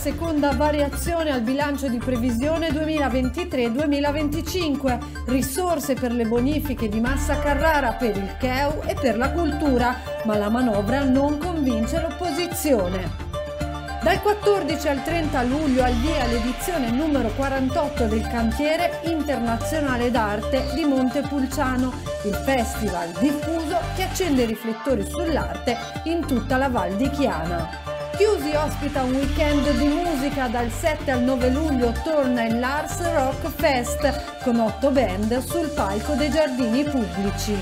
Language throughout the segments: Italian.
seconda variazione al bilancio di previsione 2023-2025, risorse per le bonifiche di Massa Carrara, per il CEU e per la cultura, ma la manovra non convince l'opposizione. Dal 14 al 30 luglio al via l'edizione numero 48 del Cantiere Internazionale d'Arte di Montepulciano, il festival diffuso che accende i riflettori sull'arte in tutta la Val di Chiana. Chiusi ospita un weekend di musica dal 7 al 9 luglio torna il Lars Rock Fest con otto band sul palco dei giardini pubblici.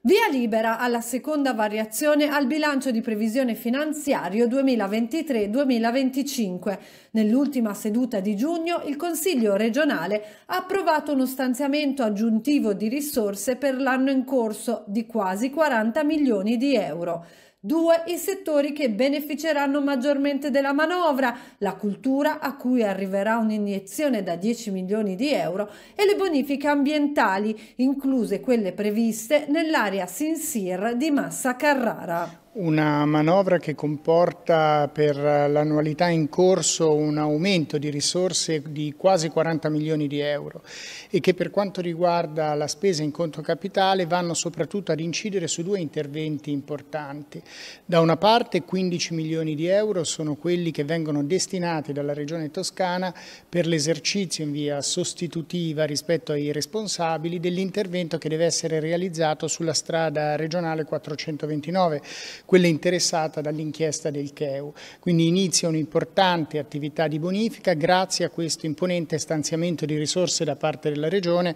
Via libera alla seconda variazione al bilancio di previsione finanziario 2023-2025. Nell'ultima seduta di giugno il Consiglio regionale ha approvato uno stanziamento aggiuntivo di risorse per l'anno in corso di quasi 40 milioni di euro. Due, i settori che beneficeranno maggiormente della manovra, la cultura a cui arriverà un'iniezione da 10 milioni di euro e le bonifiche ambientali, incluse quelle previste nell'area Sinsir di Massa Carrara. Una manovra che comporta per l'annualità in corso un aumento di risorse di quasi 40 milioni di euro e che per quanto riguarda la spesa in conto capitale vanno soprattutto ad incidere su due interventi importanti. Da una parte 15 milioni di euro sono quelli che vengono destinati dalla Regione Toscana per l'esercizio in via sostitutiva rispetto ai responsabili dell'intervento che deve essere realizzato sulla strada regionale 429 quella interessata dall'inchiesta del CEU. Quindi inizia un'importante attività di bonifica grazie a questo imponente stanziamento di risorse da parte della Regione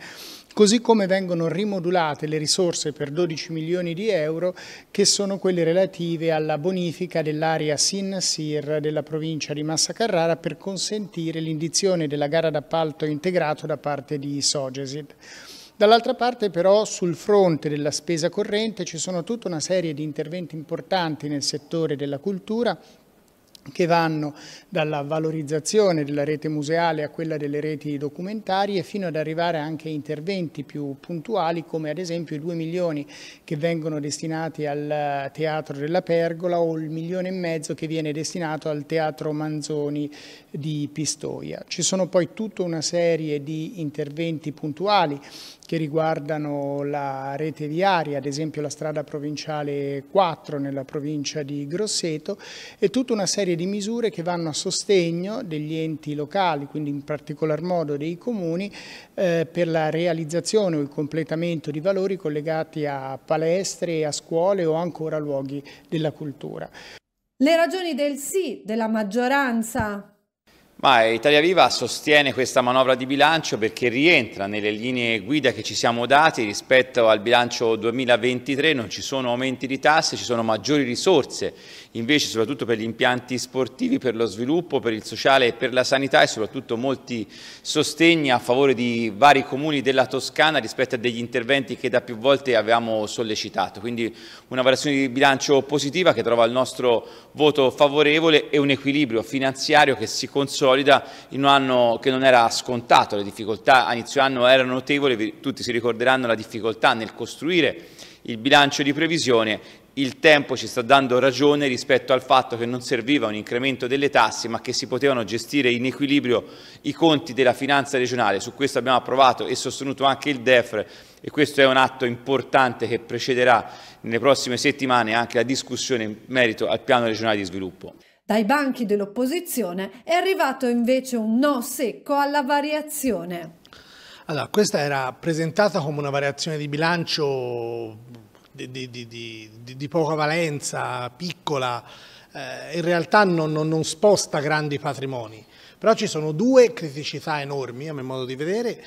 così come vengono rimodulate le risorse per 12 milioni di euro che sono quelle relative alla bonifica dell'area Sin-Sir della provincia di Massa Carrara per consentire l'indizione della gara d'appalto integrato da parte di Sogesid. Dall'altra parte però sul fronte della spesa corrente ci sono tutta una serie di interventi importanti nel settore della cultura che vanno dalla valorizzazione della rete museale a quella delle reti documentarie fino ad arrivare anche a interventi più puntuali come ad esempio i 2 milioni che vengono destinati al Teatro della Pergola o il milione e mezzo che viene destinato al Teatro Manzoni di Pistoia. Ci sono poi tutta una serie di interventi puntuali che riguardano la rete viaria, ad esempio la strada provinciale 4 nella provincia di Grosseto e tutta una serie serie di misure che vanno a sostegno degli enti locali, quindi in particolar modo dei comuni, eh, per la realizzazione o il completamento di valori collegati a palestre, a scuole o ancora luoghi della cultura. Le ragioni del sì della maggioranza ma Italia Viva sostiene questa manovra di bilancio perché rientra nelle linee guida che ci siamo dati rispetto al bilancio 2023, non ci sono aumenti di tasse, ci sono maggiori risorse, invece soprattutto per gli impianti sportivi, per lo sviluppo, per il sociale e per la sanità e soprattutto molti sostegni a favore di vari comuni della Toscana rispetto a degli interventi che da più volte avevamo sollecitato. Quindi una variazione di bilancio positiva che trova il nostro voto favorevole e un equilibrio finanziario che si consolida solida in un anno che non era scontato, le difficoltà a inizio anno erano notevoli, tutti si ricorderanno la difficoltà nel costruire il bilancio di previsione, il tempo ci sta dando ragione rispetto al fatto che non serviva un incremento delle tasse ma che si potevano gestire in equilibrio i conti della finanza regionale, su questo abbiamo approvato e sostenuto anche il DEFR e questo è un atto importante che precederà nelle prossime settimane anche la discussione in merito al piano regionale di sviluppo. Dai banchi dell'opposizione è arrivato invece un no secco alla variazione. Allora, questa era presentata come una variazione di bilancio di, di, di, di poca valenza, piccola, eh, in realtà non, non, non sposta grandi patrimoni. Però ci sono due criticità enormi, a mio modo di vedere,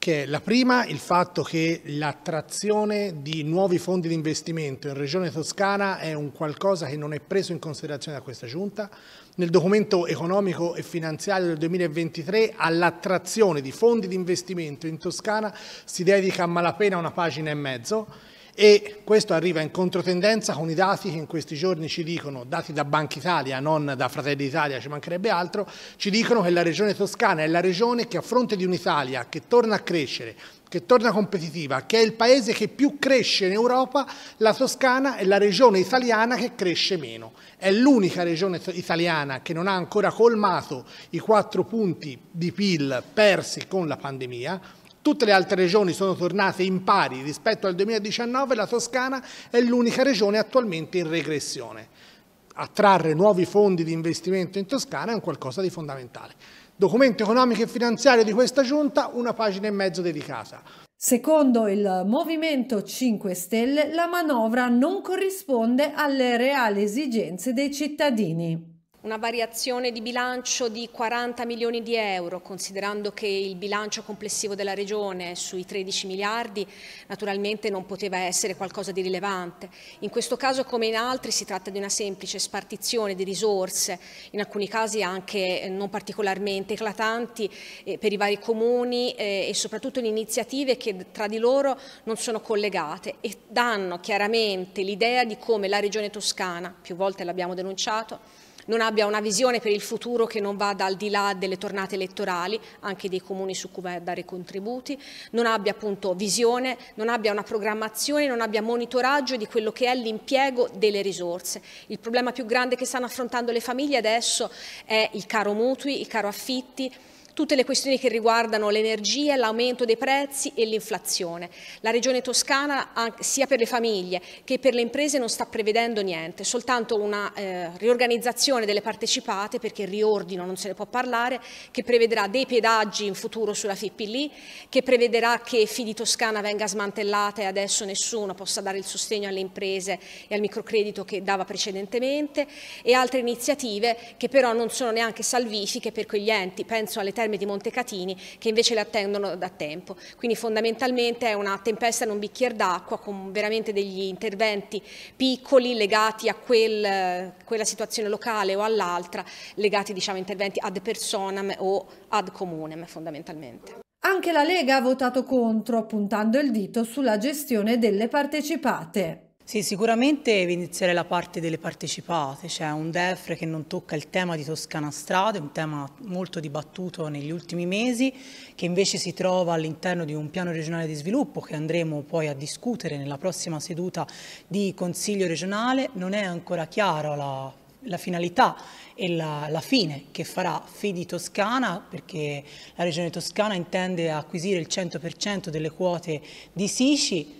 che è la prima il fatto che l'attrazione di nuovi fondi di investimento in Regione Toscana è un qualcosa che non è preso in considerazione da questa Giunta. Nel documento economico e finanziario del 2023 all'attrazione di fondi di investimento in Toscana si dedica a malapena una pagina e mezzo e questo arriva in controtendenza con i dati che in questi giorni ci dicono, dati da Banca Italia, non da Fratelli d'Italia, ci mancherebbe altro, ci dicono che la regione toscana è la regione che a fronte di un'Italia che torna a crescere, che torna competitiva, che è il paese che più cresce in Europa, la Toscana è la regione italiana che cresce meno. È l'unica regione italiana che non ha ancora colmato i quattro punti di PIL persi con la pandemia, Tutte le altre regioni sono tornate in pari rispetto al 2019, la Toscana è l'unica regione attualmente in regressione. Attrarre nuovi fondi di investimento in Toscana è un qualcosa di fondamentale. Documento economico e finanziario di questa giunta, una pagina e mezzo dedicata. Secondo il Movimento 5 Stelle, la manovra non corrisponde alle reali esigenze dei cittadini. Una variazione di bilancio di 40 milioni di euro, considerando che il bilancio complessivo della Regione è sui 13 miliardi naturalmente non poteva essere qualcosa di rilevante. In questo caso, come in altri, si tratta di una semplice spartizione di risorse, in alcuni casi anche eh, non particolarmente eclatanti, eh, per i vari comuni eh, e soprattutto in iniziative che tra di loro non sono collegate e danno chiaramente l'idea di come la Regione Toscana, più volte l'abbiamo denunciato, non abbia una visione per il futuro che non vada al di là delle tornate elettorali, anche dei comuni su cui va a dare contributi, non abbia appunto visione, non abbia una programmazione, non abbia monitoraggio di quello che è l'impiego delle risorse. Il problema più grande che stanno affrontando le famiglie adesso è il caro mutui, il caro affitti, tutte le questioni che riguardano l'energia, l'aumento dei prezzi e l'inflazione. La Regione Toscana, sia per le famiglie che per le imprese, non sta prevedendo niente, soltanto una eh, riorganizzazione delle partecipate, perché riordino non se ne può parlare, che prevederà dei pedaggi in futuro sulla FIPLI, che prevederà che Fidi Toscana venga smantellata e adesso nessuno possa dare il sostegno alle imprese e al microcredito che dava precedentemente, e altre iniziative che però non sono neanche salvifiche per quegli enti, penso alle termine Terme di Montecatini che invece le attendono da tempo. Quindi fondamentalmente è una tempesta in un bicchiere d'acqua con veramente degli interventi piccoli legati a quel, quella situazione locale o all'altra, legati diciamo interventi ad personam o ad comunem fondamentalmente. Anche la Lega ha votato contro, puntando il dito sulla gestione delle partecipate. Sì, sicuramente evidenzierei la parte delle partecipate, cioè un DEF che non tocca il tema di Toscana Strade, un tema molto dibattuto negli ultimi mesi, che invece si trova all'interno di un piano regionale di sviluppo che andremo poi a discutere nella prossima seduta di Consiglio regionale. Non è ancora chiara la la finalità e la, la, fine che farà Fidi Toscana perché la regione toscana intende acquisire il 100% delle quote di Sici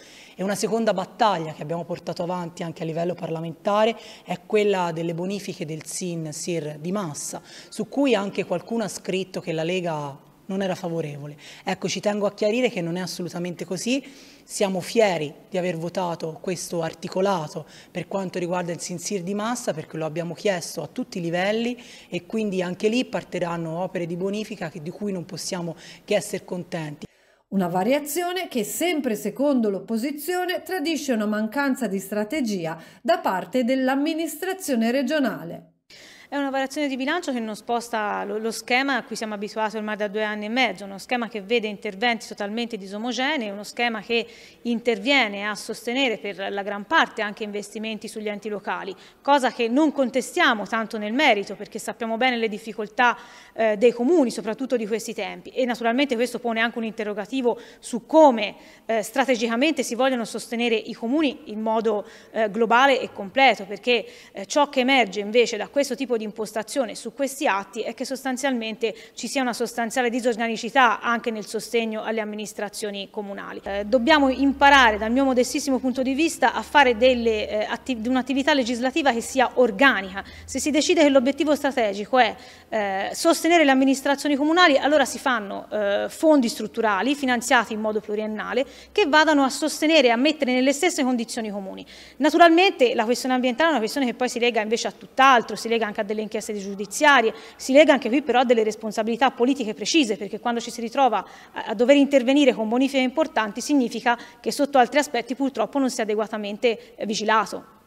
E una seconda battaglia che abbiamo portato avanti anche a livello parlamentare è quella delle bonifiche del SIN, SIR di massa, su cui anche qualcuno ha scritto che la Lega non era favorevole. Ecco, ci tengo a chiarire che non è assolutamente così, siamo fieri di aver votato questo articolato per quanto riguarda il SINSIR di massa perché lo abbiamo chiesto a tutti i livelli e quindi anche lì partiranno opere di bonifica di cui non possiamo che essere contenti. Una variazione che, sempre secondo l'opposizione, tradisce una mancanza di strategia da parte dell'amministrazione regionale. È una variazione di bilancio che non sposta lo, lo schema a cui siamo abituati ormai da due anni e mezzo, uno schema che vede interventi totalmente disomogenei, uno schema che interviene a sostenere per la gran parte anche investimenti sugli enti locali, cosa che non contestiamo tanto nel merito perché sappiamo bene le difficoltà eh, dei comuni, soprattutto di questi tempi e naturalmente questo pone anche un interrogativo su come eh, strategicamente si vogliono sostenere i comuni in modo eh, globale e completo perché eh, ciò che emerge invece da questo tipo di di impostazione su questi atti è che sostanzialmente ci sia una sostanziale disorganicità anche nel sostegno alle amministrazioni comunali. Eh, dobbiamo imparare dal mio modestissimo punto di vista a fare delle, eh, un'attività legislativa che sia organica. Se si decide che l'obiettivo strategico è eh, sostenere le amministrazioni comunali, allora si fanno eh, fondi strutturali finanziati in modo pluriennale che vadano a sostenere e a mettere nelle stesse condizioni comuni. Naturalmente la questione ambientale è una questione che poi si lega invece a tutt'altro, si lega anche a delle inchieste giudiziarie, si lega anche qui però a delle responsabilità politiche precise, perché quando ci si ritrova a dover intervenire con bonifiche importanti significa che sotto altri aspetti purtroppo non si è adeguatamente eh, vigilato.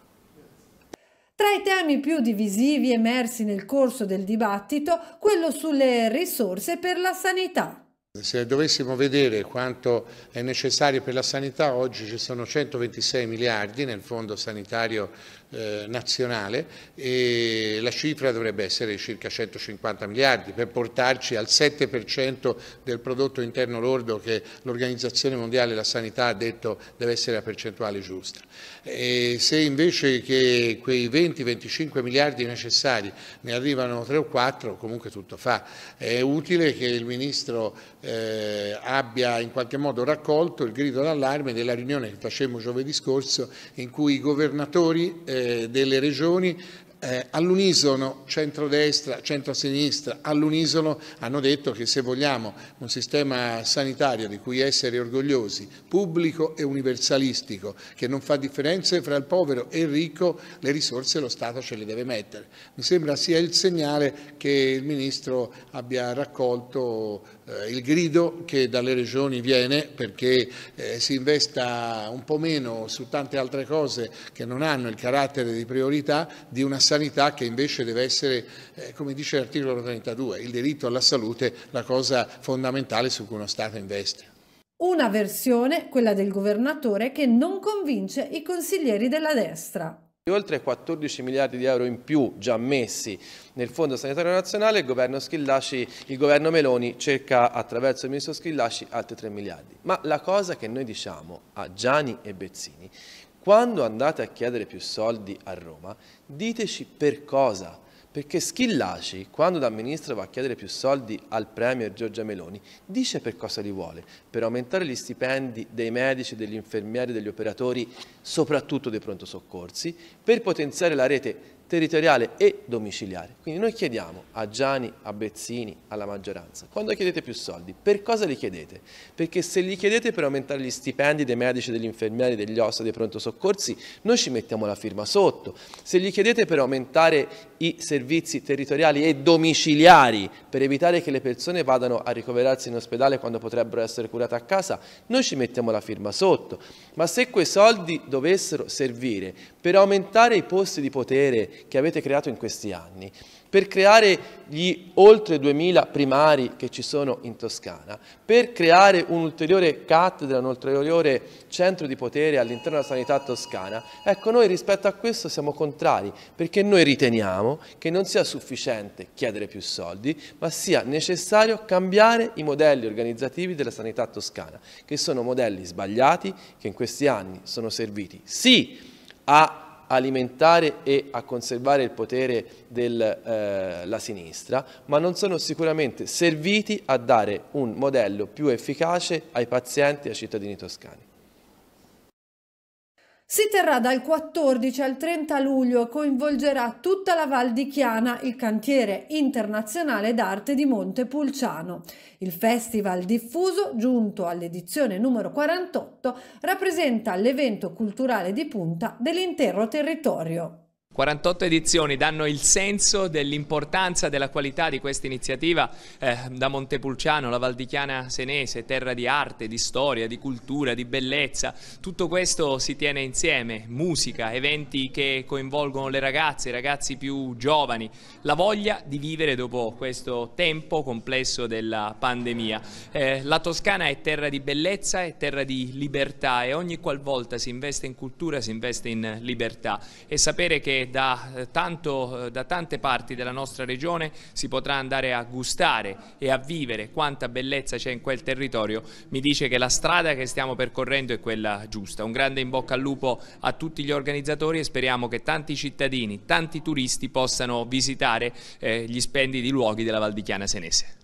Tra i temi più divisivi emersi nel corso del dibattito, quello sulle risorse per la sanità. Se dovessimo vedere quanto è necessario per la sanità, oggi ci sono 126 miliardi nel fondo sanitario eh, nazionale e la cifra dovrebbe essere circa 150 miliardi per portarci al 7% del prodotto interno lordo che l'Organizzazione Mondiale della Sanità ha detto deve essere la percentuale giusta. E se invece che quei 20-25 miliardi necessari ne arrivano 3 o 4, comunque tutto fa. È utile che il Ministro eh, abbia in qualche modo raccolto il grido d'allarme della riunione che facemmo giovedì scorso in cui i governatori eh, delle regioni eh, all'unisono centrodestra, centrosinistra, all'unisono hanno detto che se vogliamo un sistema sanitario di cui essere orgogliosi, pubblico e universalistico, che non fa differenze fra il povero e il ricco, le risorse lo Stato ce le deve mettere. Mi sembra sia il segnale che il Ministro abbia raccolto eh, il grido che dalle regioni viene perché eh, si investa un po' meno su tante altre cose che non hanno il carattere di priorità di una sanità sanità che invece deve essere, eh, come dice l'articolo 32, il diritto alla salute, la cosa fondamentale su cui uno Stato investe. Una versione, quella del governatore, che non convince i consiglieri della destra. Oltre 14 miliardi di euro in più già messi nel Fondo Sanitario Nazionale, il governo, il governo Meloni cerca attraverso il ministro Schillaci altri 3 miliardi. Ma la cosa che noi diciamo a Gianni e Bezzini, quando andate a chiedere più soldi a Roma, diteci per cosa. Perché Schillaci, quando da ministro va a chiedere più soldi al Premier Giorgia Meloni, dice per cosa li vuole, per aumentare gli stipendi dei medici, degli infermieri, degli operatori, soprattutto dei pronto soccorsi, per potenziare la rete territoriale e domiciliare. Quindi noi chiediamo a Gianni, a Bezzini, alla maggioranza, quando chiedete più soldi, per cosa li chiedete? Perché se li chiedete per aumentare gli stipendi dei medici, degli infermieri, degli ossa, dei pronto soccorsi, noi ci mettiamo la firma sotto. Se li chiedete per aumentare i servizi territoriali e domiciliari per evitare che le persone vadano a ricoverarsi in ospedale quando potrebbero essere curate a casa, noi ci mettiamo la firma sotto. Ma se quei soldi dovessero servire per aumentare i posti di potere che avete creato in questi anni, per creare gli oltre 2000 primari che ci sono in Toscana, per creare un ulteriore cattedra, un ulteriore centro di potere all'interno della sanità toscana, ecco noi rispetto a questo siamo contrari, perché noi riteniamo che non sia sufficiente chiedere più soldi, ma sia necessario cambiare i modelli organizzativi della sanità toscana, che sono modelli sbagliati, che in questi anni sono serviti sì a alimentare e a conservare il potere della eh, sinistra, ma non sono sicuramente serviti a dare un modello più efficace ai pazienti e ai cittadini toscani. Si terrà dal 14 al 30 luglio e coinvolgerà tutta la Val di Chiana il cantiere internazionale d'arte di Montepulciano. Il festival diffuso, giunto all'edizione numero 48, rappresenta l'evento culturale di punta dell'intero territorio. 48 edizioni danno il senso dell'importanza della qualità di questa iniziativa eh, da Montepulciano, la Valdichiana Senese, terra di arte, di storia, di cultura, di bellezza. Tutto questo si tiene insieme, musica, eventi che coinvolgono le ragazze, i ragazzi più giovani, la voglia di vivere dopo questo tempo complesso della pandemia. Eh, la Toscana è terra di bellezza, è terra di libertà e ogni qualvolta si investe in cultura si investe in libertà e sapere che da, eh, tanto, eh, da tante parti della nostra regione si potrà andare a gustare e a vivere quanta bellezza c'è in quel territorio, mi dice che la strada che stiamo percorrendo è quella giusta. Un grande in bocca al lupo a tutti gli organizzatori e speriamo che tanti cittadini, tanti turisti possano visitare eh, gli splendidi luoghi della Val di Chiana Senese.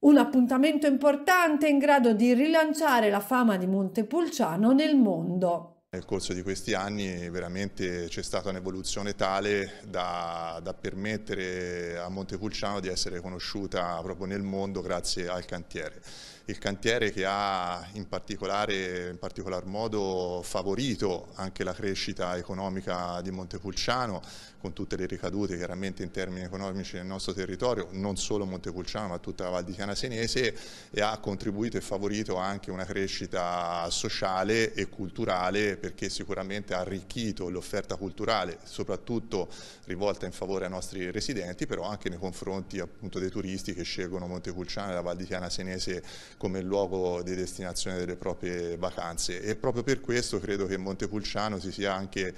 Un appuntamento importante in grado di rilanciare la fama di Montepulciano nel mondo. Nel corso di questi anni veramente c'è stata un'evoluzione tale da, da, permettere a Montepulciano di essere conosciuta proprio nel mondo grazie al cantiere il cantiere che ha in, particolare, in particolar modo favorito anche la crescita economica di Montepulciano con tutte le ricadute chiaramente in termini economici nel nostro territorio, non solo Montepulciano ma tutta la Val di Chiana Senese e ha contribuito e favorito anche una crescita sociale e culturale perché sicuramente ha arricchito l'offerta culturale soprattutto rivolta in favore ai nostri residenti però anche nei confronti appunto dei turisti che scelgono Montepulciano e la Val di Chiana Senese come luogo di destinazione delle proprie vacanze e proprio per questo credo che Montepulciano si sia anche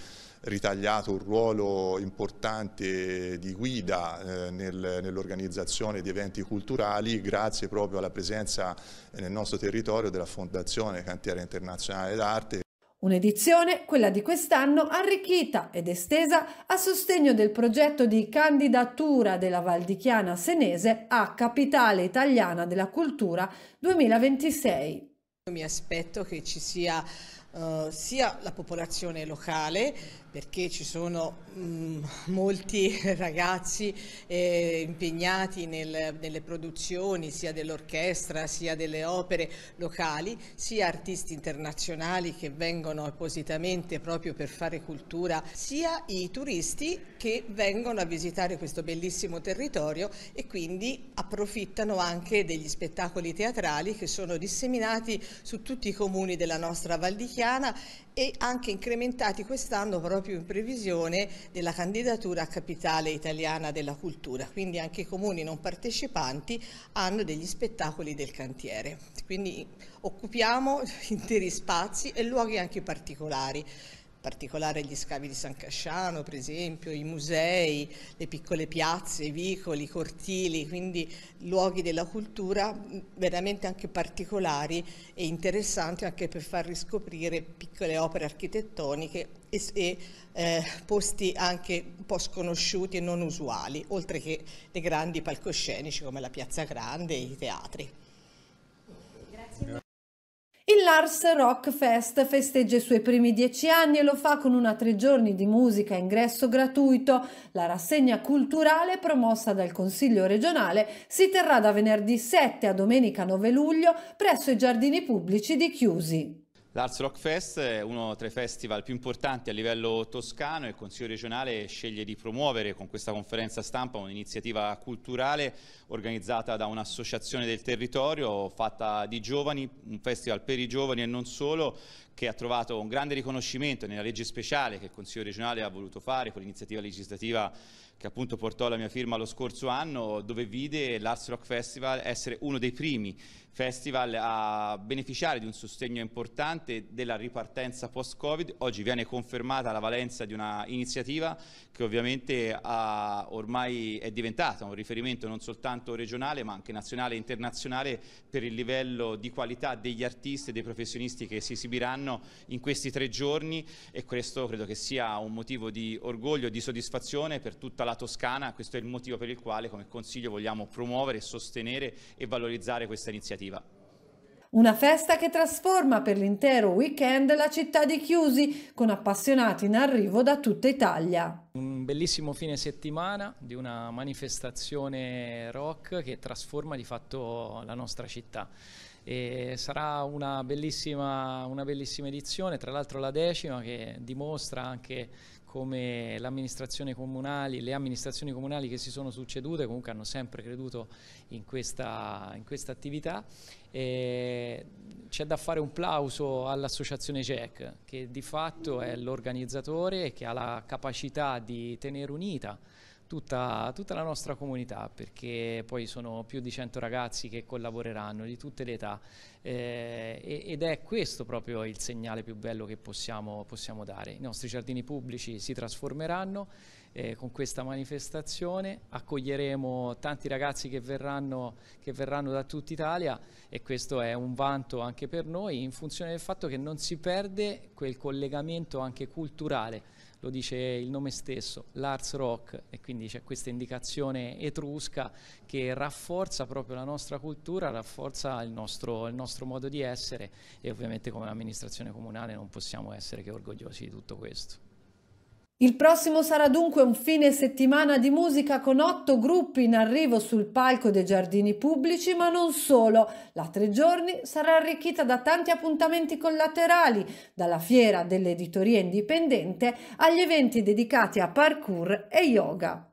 ritagliato un ruolo importante di guida eh, nel, nell'organizzazione di eventi culturali grazie proprio alla presenza nel nostro territorio della Fondazione Cantiera Internazionale d'Arte Un'edizione, quella di quest'anno, arricchita ed estesa a sostegno del progetto di candidatura della Valdichiana Senese a Capitale Italiana della Cultura 2026. Mi aspetto che ci sia, uh, sia la popolazione locale perché ci sono mh, mm, molti ragazzi eh, impegnati nel, nelle produzioni sia dell'orchestra sia delle opere locali, sia artisti internazionali che vengono appositamente proprio per fare cultura, sia i turisti che vengono a visitare questo bellissimo territorio e quindi approfittano anche degli spettacoli teatrali che sono disseminati su tutti i comuni della nostra Valdichiana e anche incrementati quest'anno proprio proprio in previsione della candidatura a capitale italiana della cultura, quindi anche i comuni non partecipanti hanno degli spettacoli del cantiere. Quindi occupiamo interi spazi e luoghi anche particolari particolare gli scavi di San Casciano, per esempio, i musei, le piccole piazze, i vicoli, i cortili, quindi luoghi della cultura veramente anche particolari e interessanti anche per far riscoprire piccole opere architettoniche e, e eh, posti anche un po' sconosciuti e non usuali, oltre che dei grandi palcoscenici come la Piazza Grande e i teatri. Il Lars Rock Fest festeggia i suoi primi dieci anni e lo fa con una tre giorni di musica a ingresso gratuito. La rassegna culturale promossa dal Consiglio regionale si terrà da venerdì 7 a domenica 9 luglio presso i giardini pubblici di Chiusi. L'Arts Rock Fest è uno tra i festival più importanti a livello toscano e il Consiglio regionale sceglie di promuovere con questa conferenza stampa un'iniziativa culturale organizzata da un'associazione del territorio fatta di giovani, un festival per i giovani e non solo, che ha trovato un grande riconoscimento nella legge speciale che il Consiglio regionale ha voluto fare con l'iniziativa legislativa che appunto portò la mia firma lo scorso anno, dove vide l'Arts Rock Festival essere uno dei primi Festival a beneficiare di un sostegno importante della ripartenza post-Covid. Oggi viene confermata la valenza di una iniziativa che ovviamente ha, ormai è diventata un riferimento non soltanto regionale ma anche nazionale e internazionale per il livello di qualità degli artisti e dei professionisti che si esibiranno in questi tre giorni e questo credo che sia un motivo di orgoglio e di soddisfazione per tutta la Toscana. Questo è il motivo per il quale come Consiglio vogliamo promuovere, sostenere e valorizzare questa iniziativa iniziativa. Una festa che trasforma per l'intero weekend la città di Chiusi, con appassionati in arrivo da tutta Italia. Un bellissimo fine settimana di una manifestazione rock che trasforma di fatto la nostra città. E sarà una bellissima, una bellissima edizione, tra l'altro la decima che dimostra anche come amministrazione comunali, le amministrazioni comunali che si sono succedute comunque hanno sempre creduto in questa, in questa attività. C'è da fare un plauso all'associazione CEC che di fatto è l'organizzatore e che ha la capacità di tenere unita tutta, tutta, la nostra comunità, perché poi sono più di 100 ragazzi che collaboreranno di tutte le età eh, ed è questo proprio il segnale più bello che possiamo, possiamo dare. I nostri giardini pubblici si trasformeranno eh, con questa manifestazione, accoglieremo tanti ragazzi che verranno, che verranno da tutta Italia e questo è un vanto anche per noi in funzione del fatto che non si perde quel collegamento anche culturale lo dice il nome stesso, l'Arts Rock, e quindi c'è questa indicazione etrusca che rafforza proprio la nostra cultura, rafforza il nostro, il nostro modo di essere e ovviamente come amministrazione comunale non possiamo essere che orgogliosi di tutto questo. Il prossimo sarà dunque un fine settimana di musica con otto gruppi in arrivo sul palco dei giardini pubblici, ma non solo. La tre giorni sarà arricchita da tanti appuntamenti collaterali, dalla fiera dell'editoria indipendente agli eventi dedicati a parkour e yoga.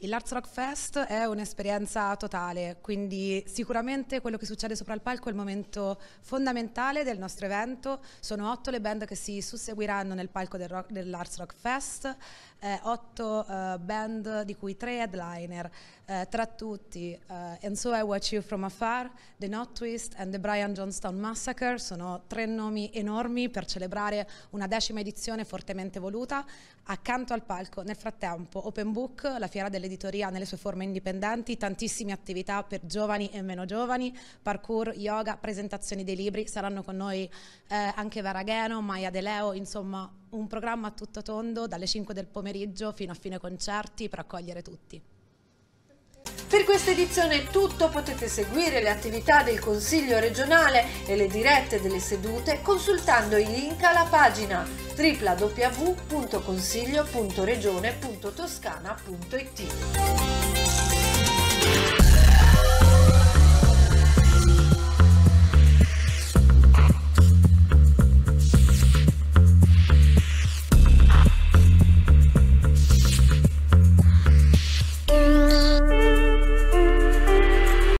Il Larts Rock Fest è un'esperienza totale, quindi sicuramente quello che succede sopra il palco è il momento fondamentale del nostro evento. Sono otto le band che si susseguiranno nel palco del, dell'Arts Rock Fest, eh, otto uh, band di cui tre headliner, uh, tra tutti uh, And So I Watch You From Afar, The Not Twist and The Brian Johnstown Massacre, sono tre nomi enormi per celebrare una decima edizione fortemente voluta, accanto al palco nel frattempo Open Book, la fiera dell'editoria nelle sue forme indipendenti, tantissime attività per giovani e meno giovani, parkour, yoga, presentazioni dei libri, saranno con noi eh, anche Varagheno, Maya De Leo, insomma un programma a tutto tondo dalle 5 del pomeriggio fino a fine concerti per accogliere tutti. Per questa edizione è tutto, potete seguire le attività del Consiglio regionale e le dirette delle sedute consultando i link alla pagina www.consiglio.regione.toscana.it.